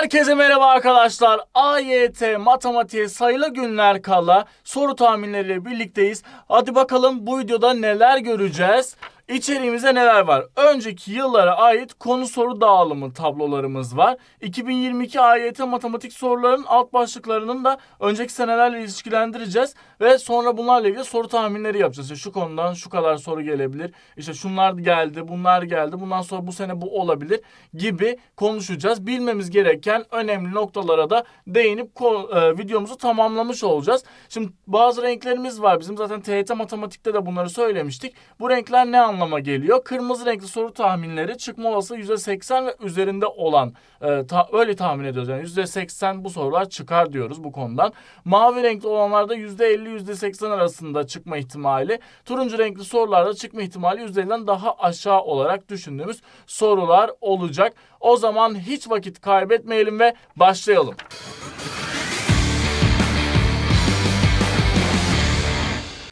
Herkese merhaba arkadaşlar. AYT matematiğe sayılı günler kala soru tahminleriyle birlikteyiz. Hadi bakalım bu videoda neler göreceğiz. İçeriğimizde neler var? Önceki yıllara ait konu soru dağılımı tablolarımız var. 2022 AYT matematik sorularının alt başlıklarının da önceki senelerle ilişkilendireceğiz. Ve sonra bunlarla ilgili soru tahminleri yapacağız. İşte şu konudan şu kadar soru gelebilir. İşte şunlar geldi, bunlar geldi. Bundan sonra bu sene bu olabilir gibi konuşacağız. Bilmemiz gereken önemli noktalara da değinip e, videomuzu tamamlamış olacağız. Şimdi bazı renklerimiz var. Bizim zaten TYT matematikte de bunları söylemiştik. Bu renkler ne anlamı? anlama geliyor. Kırmızı renkli soru tahminleri çıkma olasılığı %80 ve üzerinde olan e, ta, öyle tahmin ediyoruz. Yani %80 bu sorular çıkar diyoruz bu konudan. Mavi renkli olanlarda %50 %80 arasında çıkma ihtimali. Turuncu renkli sorularda çıkma ihtimali %50'den daha aşağı olarak düşündüğümüz sorular olacak. O zaman hiç vakit kaybetmeyelim ve başlayalım.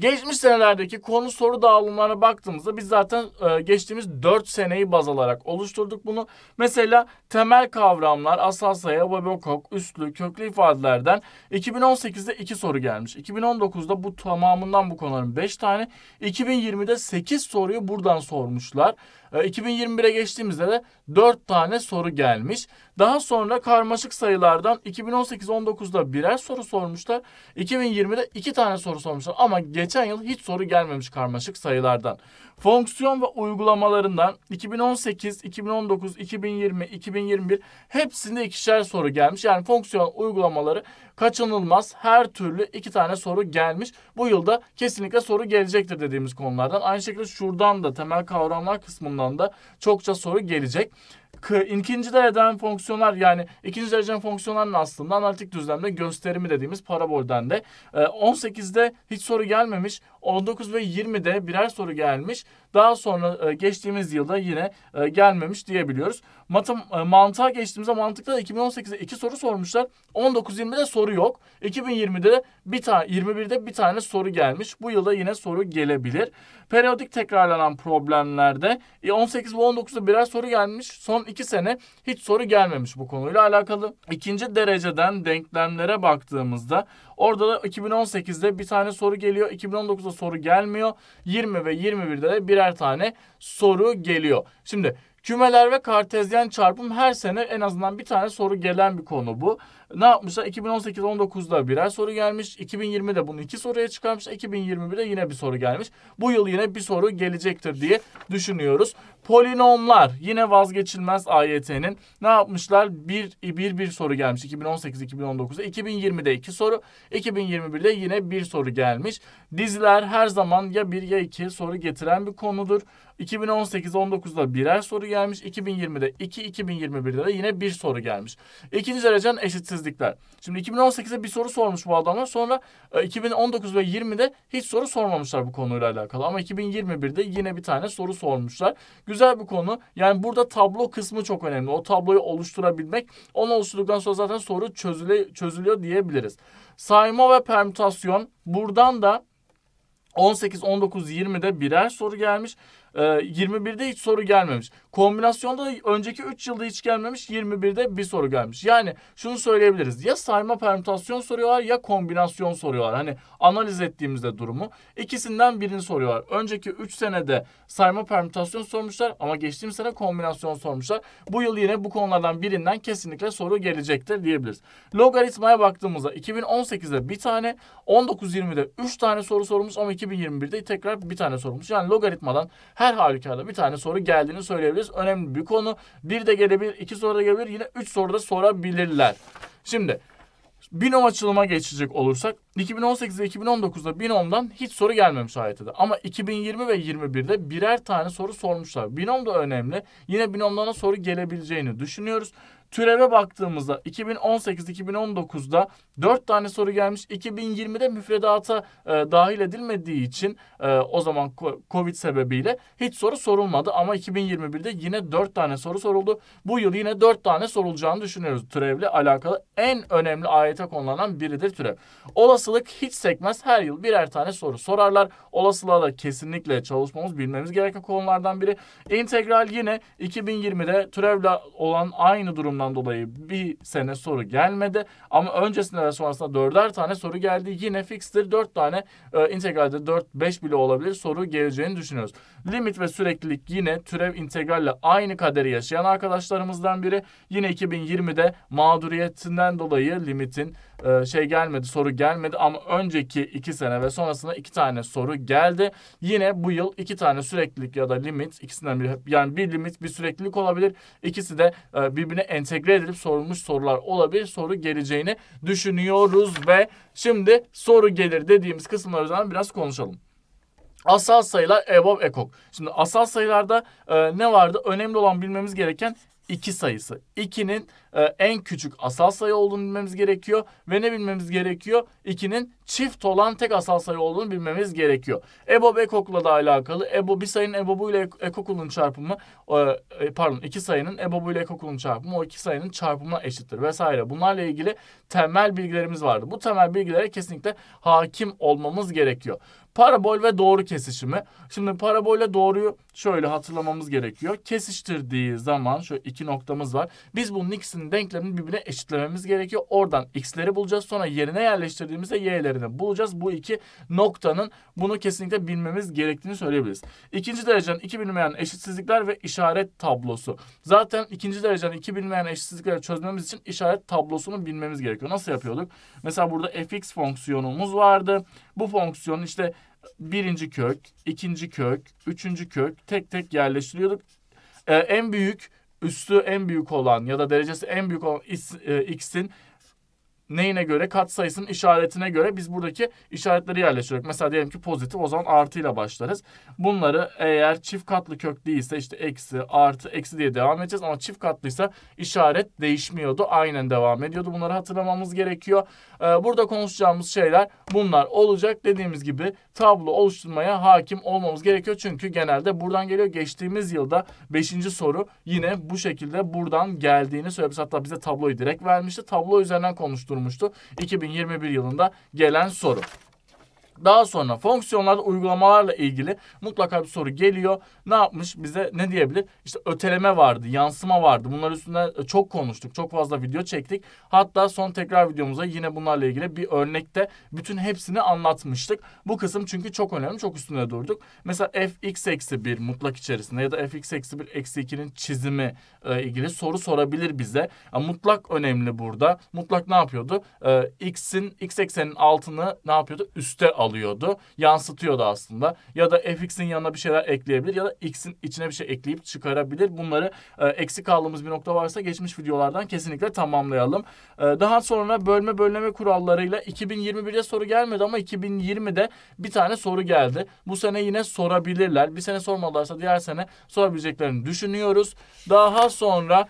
Geçmiş senelerdeki konu soru dağılımlarına baktığımızda biz zaten e, geçtiğimiz 4 seneyi baz alarak oluşturduk bunu. Mesela temel kavramlar asal sayı, babakok, üstlü, köklü ifadelerden 2018'de 2 soru gelmiş. 2019'da bu tamamından bu konuların 5 tane. 2020'de 8 soruyu buradan sormuşlar. 2021'e geçtiğimizde de 4 tane soru gelmiş. Daha sonra karmaşık sayılardan 2018-19'da birer soru sormuşlar. 2020'de 2 tane soru sormuşlar ama geçen yıl hiç soru gelmemiş karmaşık sayılardan fonksiyon ve uygulamalarından 2018, 2019, 2020, 2021 hepsinde ikişer soru gelmiş. Yani fonksiyon uygulamaları kaçınılmaz. Her türlü iki tane soru gelmiş. Bu yılda kesinlikle soru gelecektir dediğimiz konulardan. Aynı şekilde şuradan da temel kavramlar kısmından da çokça soru gelecek. İkinci dereceden fonksiyonlar yani ikinci dereceden fonksiyonların aslında analitik düzlemde gösterimi dediğimiz parabolden de 18'de e, hiç soru gelmemiş. 19 ve 20'de birer soru gelmiş. Daha sonra e, geçtiğimiz yılda yine e, gelmemiş diyebiliyoruz. Matem e, mantığa geçtiğimizde mantıkta 2018'de iki soru sormuşlar. 19-20'de soru yok. 2020'de bir tane 21'de bir tane soru gelmiş. Bu yılda yine soru gelebilir. Periyodik tekrarlanan problemlerde 18 ve 19'da birer soru gelmiş. Son iki sene hiç soru gelmemiş bu konuyla alakalı. İkinci dereceden denklemlere baktığımızda orada da 2018'de bir tane soru geliyor. 2019 fazla soru gelmiyor. 20 ve 21'de de birer tane soru geliyor. Şimdi kümeler ve kartezyen çarpım her sene en azından bir tane soru gelen bir konu bu. Ne yapmışlar? 2018-19'da birer soru gelmiş. 2020'de bunu iki soruya çıkarmış. 2021'de yine bir soru gelmiş. Bu yıl yine bir soru gelecektir diye düşünüyoruz. Polinomlar yine vazgeçilmez AYT'nin. Ne yapmışlar? Bir, bir, bir soru gelmiş 2018-2019'da. 2020'de iki soru. 2021'de yine bir soru gelmiş. Diziler her zaman ya bir ya iki soru getiren bir konudur. 2018-19'da birer soru gelmiş. 2020'de iki, 2021'de de yine bir soru gelmiş. İkinci derecen eşitsiz dikkat. Şimdi 2018'de bir soru sormuş bu adamlar. Sonra 2019 e, ve 20'de hiç soru sormamışlar bu konuyla alakalı. Ama 2021'de yine bir tane soru sormuşlar. Güzel bir konu. Yani burada tablo kısmı çok önemli. O tabloyu oluşturabilmek. Onu oluşturduktan sonra zaten soru çözüle, çözülüyor diyebiliriz. Sayma ve permütasyon. Buradan da 18, 19, 20'de birer soru gelmiş. 21'de ee, hiç soru gelmemiş. Kombinasyonda da önceki 3 yılda hiç gelmemiş. 21'de bir soru gelmiş. Yani şunu söyleyebiliriz. Ya sayma permütasyon soruyorlar ya kombinasyon soruyorlar. Hani analiz ettiğimizde durumu. ikisinden birini soruyorlar. Önceki 3 senede sayma permütasyon sormuşlar ama geçtiğimiz sene kombinasyon sormuşlar. Bu yıl yine bu konulardan birinden kesinlikle soru gelecektir diyebiliriz. Logaritmaya baktığımızda 2018'de bir tane, 19-20'de 3 tane soru sorulmuş ama 2021'de tekrar bir tane sorulmuş. Yani logaritmadan her halükarda bir tane soru geldiğini söyleyebiliriz. Önemli bir konu. Bir de gelebilir, iki soru da gelebilir. Yine üç soru da sorabilirler. Şimdi binom açılıma geçecek olursak 2018 ve 2019'da Binom'dan hiç soru gelmemiş AYT'de. Ama 2020 ve 21'de birer tane soru sormuşlar. Binom da önemli. Yine Binom'dan da soru gelebileceğini düşünüyoruz. Türeve baktığımızda 2018-2019'da 4 tane soru gelmiş. 2020'de müfredata e, dahil edilmediği için e, o zaman Covid sebebiyle hiç soru sorulmadı. Ama 2021'de yine 4 tane soru soruldu. Bu yıl yine 4 tane sorulacağını düşünüyoruz. Türevle alakalı en önemli ayete konulanan biridir türev. Olası Olasılık hiç sekmez. Her yıl birer tane soru sorarlar. Olasılığa da kesinlikle çalışmamız, bilmemiz gereken konulardan biri. İntegral yine 2020'de türevle olan aynı durumdan dolayı bir sene soru gelmedi. Ama öncesinde ve sonrasında dörder tane soru geldi. Yine fixtir. Dört tane e, integralde 4-5 bile olabilir soru geleceğini düşünüyoruz. Limit ve süreklilik yine türev integralle aynı kaderi yaşayan arkadaşlarımızdan biri. Yine 2020'de mağduriyetinden dolayı limitin ee, şey gelmedi, soru gelmedi ama önceki iki sene ve sonrasında iki tane soru geldi. Yine bu yıl iki tane süreklilik ya da limit ikisinden bir yani bir limit bir süreklilik olabilir. İkisi de e, birbirine entegre edilip sorulmuş sorular olabilir. Soru geleceğini düşünüyoruz ve şimdi soru gelir dediğimiz kısımlar üzerinden biraz konuşalım. Asal sayılar above ekok. Şimdi asal sayılarda e, ne vardı? Önemli olan bilmemiz gereken 2 sayısı. 2'nin e, en küçük asal sayı olduğunu bilmemiz gerekiyor. Ve ne bilmemiz gerekiyor? 2'nin çift olan tek asal sayı olduğunu bilmemiz gerekiyor. EBOB ekokla da alakalı. EBOB bir sayının EBOB'u ile ekokulun çarpımı e, pardon iki sayının EBOB'u ile ekokulun çarpımı o iki sayının çarpımına eşittir vesaire. Bunlarla ilgili temel bilgilerimiz vardı. Bu temel bilgilere kesinlikle hakim olmamız gerekiyor. Parabol ve doğru kesişimi. Şimdi parabolle doğruyu şöyle hatırlamamız gerekiyor. Kesiştirdiği zaman şu iki noktamız var. Biz bunun ikisinin denklemini birbirine eşitlememiz gerekiyor. Oradan x'leri bulacağız. Sonra yerine yerleştirdiğimizde y'lerini bulacağız. Bu iki noktanın bunu kesinlikle bilmemiz gerektiğini söyleyebiliriz. İkinci dereceden iki bilinmeyen eşitsizlikler ve işaret tablosu. Zaten ikinci dereceden iki bilinmeyen eşitsizlikleri çözmemiz için işaret tablosunu bilmemiz gerekiyor. Nasıl yapıyorduk? Mesela burada fx fonksiyonumuz vardı. Bu fonksiyonun işte birinci kök, ikinci kök, üçüncü kök tek tek yerleştiriyorduk. Ee, en büyük üstü en büyük olan ya da derecesi en büyük olan e, x'in neyine göre kat sayısının işaretine göre biz buradaki işaretleri yerleştiriyoruz. Mesela diyelim ki pozitif o zaman artıyla başlarız. Bunları eğer çift katlı kök değilse işte eksi artı eksi diye devam edeceğiz. Ama çift katlıysa işaret değişmiyordu. Aynen devam ediyordu. Bunları hatırlamamız gerekiyor. Ee, burada konuşacağımız şeyler bunlar olacak. Dediğimiz gibi tablo oluşturmaya hakim olmamız gerekiyor. Çünkü genelde buradan geliyor. Geçtiğimiz yılda 5. soru yine bu şekilde buradan geldiğini söylemiş. Hatta bize tabloyu direkt vermişti. Tablo üzerinden konuşturmuştu sormuştu. 2021 yılında gelen soru. Daha sonra fonksiyonlarda uygulamalarla ilgili mutlaka bir soru geliyor. Ne yapmış bize ne diyebilir? İşte öteleme vardı, yansıma vardı. Bunlar üstünde e, çok konuştuk. Çok fazla video çektik. Hatta son tekrar videomuza yine bunlarla ilgili bir örnekte bütün hepsini anlatmıştık. Bu kısım çünkü çok önemli. Çok üstünde durduk. Mesela fx eksi 1 mutlak içerisinde ya da fx eksi 1 eksi 2'nin çizimi e, ilgili soru sorabilir bize. E, mutlak önemli burada. Mutlak ne yapıyordu? E, x'in x eksenin altını ne yapıyordu? Üste alıyordu alıyordu. Yansıtıyordu aslında. Ya da fx'in yanına bir şeyler ekleyebilir ya da x'in içine bir şey ekleyip çıkarabilir. Bunları e, eksik aldığımız bir nokta varsa geçmiş videolardan kesinlikle tamamlayalım. E, daha sonra bölme bölme kurallarıyla 2021'de soru gelmedi ama 2020'de bir tane soru geldi. Bu sene yine sorabilirler. Bir sene sormadılarsa diğer sene sorabileceklerini düşünüyoruz. Daha sonra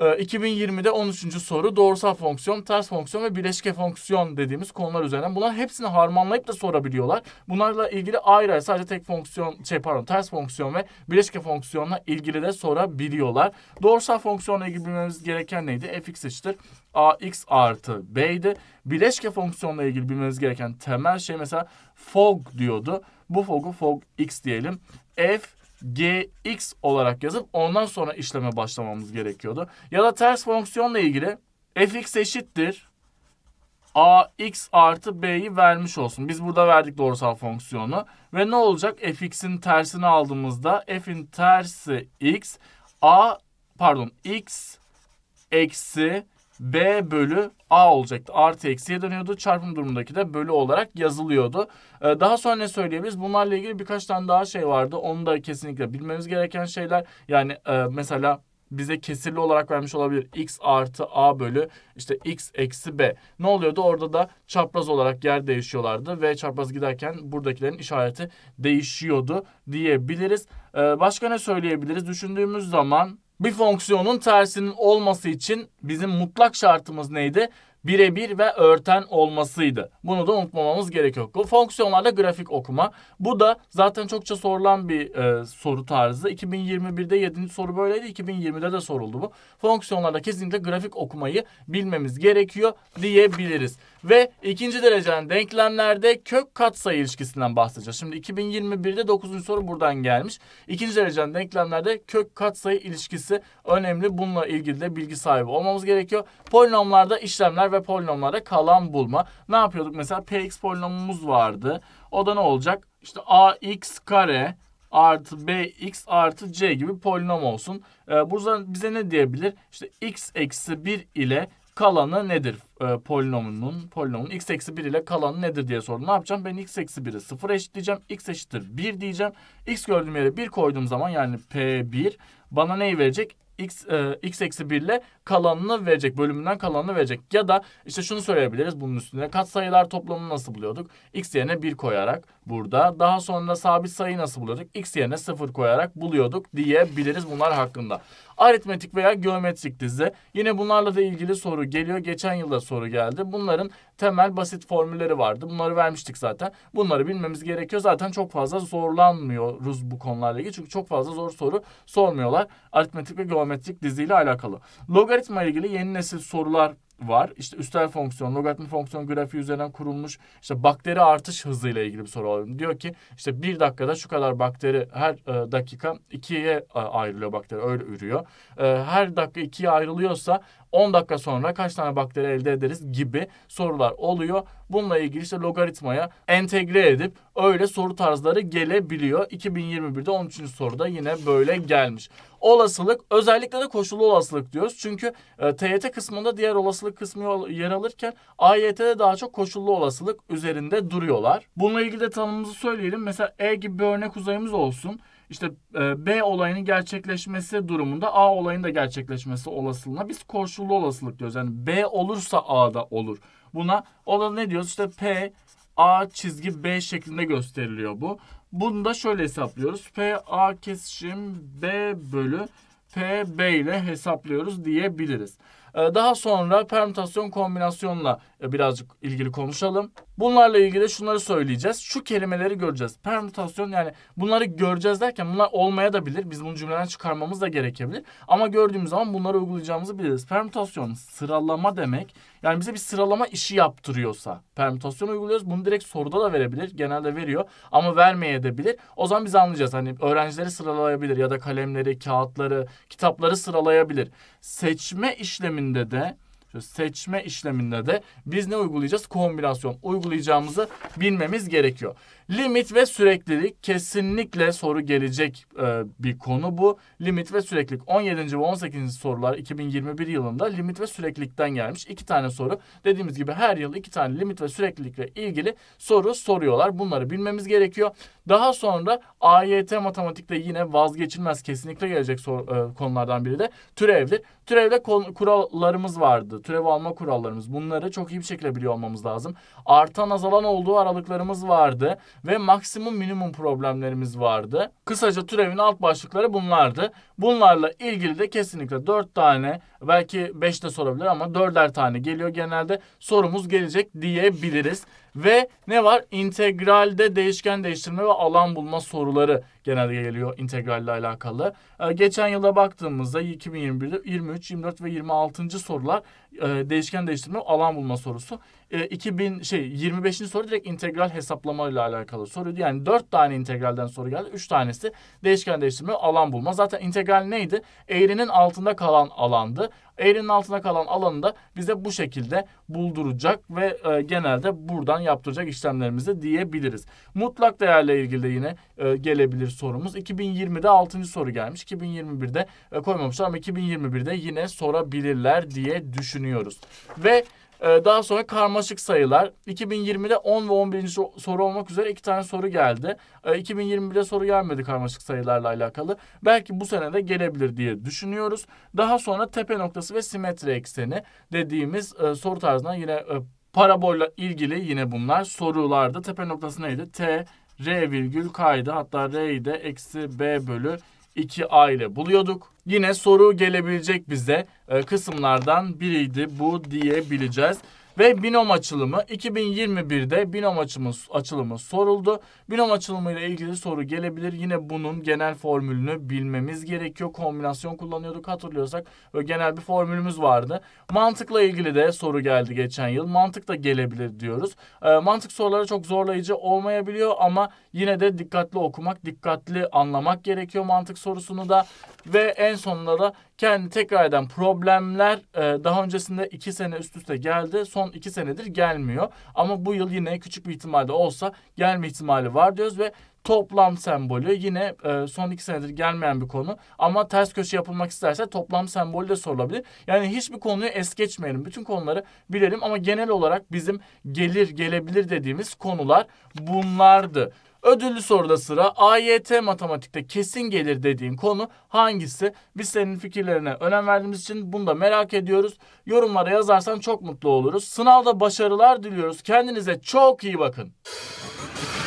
2020'de ee, 13. soru doğrusal fonksiyon, ters fonksiyon ve bileşke fonksiyon dediğimiz konular üzerinden. Bunların hepsini harmanlayıp da sorabiliyorlar. Bunlarla ilgili ayrı ayrı sadece tek fonksiyon, şey pardon ters fonksiyon ve bileşke fonksiyonla ilgili de sorabiliyorlar. Doğrusal fonksiyonla ilgili bilmemiz gereken neydi? fx eşittir ax artı b'ydi. Bileşke fonksiyonla ilgili bilmemiz gereken temel şey mesela fog diyordu. Bu fogu fog x diyelim. f gx olarak yazıp ondan sonra işleme başlamamız gerekiyordu. Ya da ters fonksiyonla ilgili fx eşittir ax artı b'yi vermiş olsun. Biz burada verdik doğrusal fonksiyonu. Ve ne olacak? fx'in tersini aldığımızda f'in tersi x a pardon x eksi B bölü A olacaktı. Artı eksiye dönüyordu. Çarpım durumundaki de bölü olarak yazılıyordu. Ee, daha sonra ne söyleyebiliriz? Bunlarla ilgili birkaç tane daha şey vardı. Onu da kesinlikle bilmemiz gereken şeyler. Yani e, mesela bize kesirli olarak vermiş olabilir. X artı A bölü işte X eksi B. Ne oluyordu? Orada da çapraz olarak yer değişiyorlardı ve çapraz giderken buradakilerin işareti değişiyordu diyebiliriz. Ee, başka ne söyleyebiliriz? Düşündüğümüz zaman bir fonksiyonun tersinin olması için bizim mutlak şartımız neydi? birebir ve örten olmasıydı. Bunu da unutmamamız gerekiyor. Bu fonksiyonlarda grafik okuma. Bu da zaten çokça sorulan bir e, soru tarzı. 2021'de 7. soru böyleydi. 2020'de de soruldu bu. Fonksiyonlarda kesinlikle grafik okumayı bilmemiz gerekiyor diyebiliriz. Ve ikinci dereceden denklemlerde kök katsayı ilişkisinden bahsedeceğiz. Şimdi 2021'de 9. soru buradan gelmiş. İkinci dereceden denklemlerde kök katsayı ilişkisi önemli. Bununla ilgili de bilgi sahibi olmamız gerekiyor. Polinomlarda işlemler ve polinomlara kalan bulma. Ne yapıyorduk? Mesela px polinomumuz vardı. O da ne olacak? İşte ax kare artı bx artı c gibi polinom olsun. Ee, buradan bize ne diyebilir? İşte x eksi 1 ile kalanı nedir e, polinomunun? Polinomun x eksi 1 ile kalanı nedir diye sordum. Ne yapacağım? Ben x eksi 1'i 0 eşitleyeceğim. x eşittir 1 diyeceğim. x gördüğüm yere 1 koyduğum zaman yani p1 bana neyi verecek? x, e, x eksi 1 ile kalanını verecek. Bölümünden kalanını verecek. Ya da işte şunu söyleyebiliriz bunun üstüne. katsayılar toplamını nasıl buluyorduk? x yerine 1 koyarak burada. Daha sonra sabit sayı nasıl buluyorduk? x yerine 0 koyarak buluyorduk diyebiliriz bunlar hakkında aritmetik veya geometrik dizi. Yine bunlarla da ilgili soru geliyor. Geçen yılda soru geldi. Bunların temel basit formülleri vardı. Bunları vermiştik zaten. Bunları bilmemiz gerekiyor. Zaten çok fazla zorlanmıyoruz bu konularla ilgili. Çünkü çok fazla zor soru sormuyorlar. Aritmetik ve geometrik diziyle alakalı. Logaritma ile ilgili yeni nesil sorular var. İşte üstel fonksiyon, logaritma fonksiyon grafiği üzerinden kurulmuş. işte bakteri artış hızıyla ilgili bir soru alalım. Diyor ki işte bir dakikada şu kadar bakteri her e, dakika ikiye e, ayrılıyor bakteri öyle ürüyor. E, her dakika ikiye ayrılıyorsa 10 dakika sonra kaç tane bakteri elde ederiz gibi sorular oluyor. Bununla ilgili işte logaritmaya entegre edip öyle soru tarzları gelebiliyor. 2021'de 13. soruda yine böyle gelmiş. Olasılık özellikle de koşullu olasılık diyoruz. Çünkü e, TYT kısmında diğer olasılık kısmı yer alırken AYT'de daha çok koşullu olasılık üzerinde duruyorlar. Bununla ilgili de tanımımızı söyleyelim. Mesela E gibi bir örnek uzayımız olsun işte e, B olayının gerçekleşmesi durumunda A olayının da gerçekleşmesi olasılığına biz koşullu olasılık diyoruz. Yani B olursa A da olur. Buna o da ne diyoruz? İşte P A çizgi B şeklinde gösteriliyor bu. Bunu da şöyle hesaplıyoruz. P A kesişim B bölü P B ile hesaplıyoruz diyebiliriz. Ee, daha sonra permütasyon kombinasyonla e, birazcık ilgili konuşalım. Bunlarla ilgili şunları söyleyeceğiz. Şu kelimeleri göreceğiz. Permütasyon yani bunları göreceğiz derken bunlar olmaya da bilir. Biz bunu cümleden çıkarmamız da gerekebilir. Ama gördüğümüz zaman bunları uygulayacağımızı biliriz. Permütasyon sıralama demek. Yani bize bir sıralama işi yaptırıyorsa permütasyon uyguluyoruz. Bunu direkt soruda da verebilir. Genelde veriyor ama vermeye de bilir. O zaman biz anlayacağız. Hani öğrencileri sıralayabilir ya da kalemleri, kağıtları, kitapları sıralayabilir. Seçme işlemini işleminde de seçme işleminde de biz ne uygulayacağız? Kombinasyon uygulayacağımızı bilmemiz gerekiyor. Limit ve süreklilik kesinlikle soru gelecek e, bir konu bu. Limit ve süreklilik 17. ve 18. sorular 2021 yılında limit ve süreklilikten gelmiş. iki tane soru. Dediğimiz gibi her yıl iki tane limit ve süreklilikle ilgili soru soruyorlar. Bunları bilmemiz gerekiyor. Daha sonra AYT matematikte yine vazgeçilmez kesinlikle gelecek soru, e, konulardan biri de türevdir. Türevde kurallarımız vardı. Türev alma kurallarımız. Bunları çok iyi bir şekilde biliyor olmamız lazım. Artan azalan olduğu aralıklarımız vardı ve maksimum minimum problemlerimiz vardı. Kısaca türevin alt başlıkları bunlardı. Bunlarla ilgili de kesinlikle 4 tane belki 5 de sorabilir ama 4'er tane geliyor genelde. Sorumuz gelecek diyebiliriz. Ve ne var? İntegralde değişken değiştirme ve alan bulma soruları genelde geliyor integralle alakalı. Ee, geçen yıla baktığımızda 2021'de 23, 24 ve 26. sorular e, değişken değiştirme alan bulma sorusu e, 2000 şey 25. soru direkt integral hesaplama ile alakalı soruydu. Yani 4 tane integralden soru geldi. 3 tanesi değişken değiştirme, alan bulma. Zaten integral neydi? Eğrinin altında kalan alandı. Eğrinin altına kalan alanı da bize bu şekilde bulduracak ve e, genelde buradan yaptıracak işlemlerimizi diyebiliriz. Mutlak değerle ilgili de yine e, gelebilir sorumuz. 2020'de 6. soru gelmiş. 2021'de e, koymamışlar ama 2021'de yine sorabilirler diye düşünüyoruz. Ve ee, daha sonra karmaşık sayılar. 2020'de 10 ve 11. soru olmak üzere iki tane soru geldi. 2021'de ee, soru gelmedi karmaşık sayılarla alakalı. Belki bu sene de gelebilir diye düşünüyoruz. Daha sonra tepe noktası ve simetri ekseni dediğimiz e, soru tarzına yine e, parabolla ilgili yine bunlar sorularda tepe noktası neydi? T, R virgül K'ydı. Hatta R'yi de eksi B bölü 2 aile buluyorduk. Yine soru gelebilecek bize e, kısımlardan biriydi bu diyebileceğiz. Ve binom açılımı 2021'de binom açılımı, açılımı soruldu. Binom açılımı ile ilgili soru gelebilir. Yine bunun genel formülünü bilmemiz gerekiyor. Kombinasyon kullanıyorduk hatırlıyorsak. Böyle genel bir formülümüz vardı. Mantıkla ilgili de soru geldi geçen yıl. Mantık da gelebilir diyoruz. E, mantık soruları çok zorlayıcı olmayabiliyor ama yine de dikkatli okumak, dikkatli anlamak gerekiyor mantık sorusunu da. Ve en sonunda da kendi tekrardan problemler e, daha öncesinde iki sene üst üste geldi. Son iki senedir gelmiyor. Ama bu yıl yine küçük bir ihtimalde olsa gelme ihtimali var diyoruz ve Toplam sembolü yine e, son iki senedir gelmeyen bir konu. Ama ters köşe yapılmak isterse toplam sembolü de sorulabilir. Yani hiçbir konuyu es geçmeyelim. Bütün konuları bilelim ama genel olarak bizim gelir gelebilir dediğimiz konular bunlardı. Ödüllü soruda sıra AYT matematikte kesin gelir dediğin konu hangisi? Biz senin fikirlerine önem verdiğimiz için bunu da merak ediyoruz. Yorumlara yazarsan çok mutlu oluruz. Sınavda başarılar diliyoruz. Kendinize çok iyi bakın.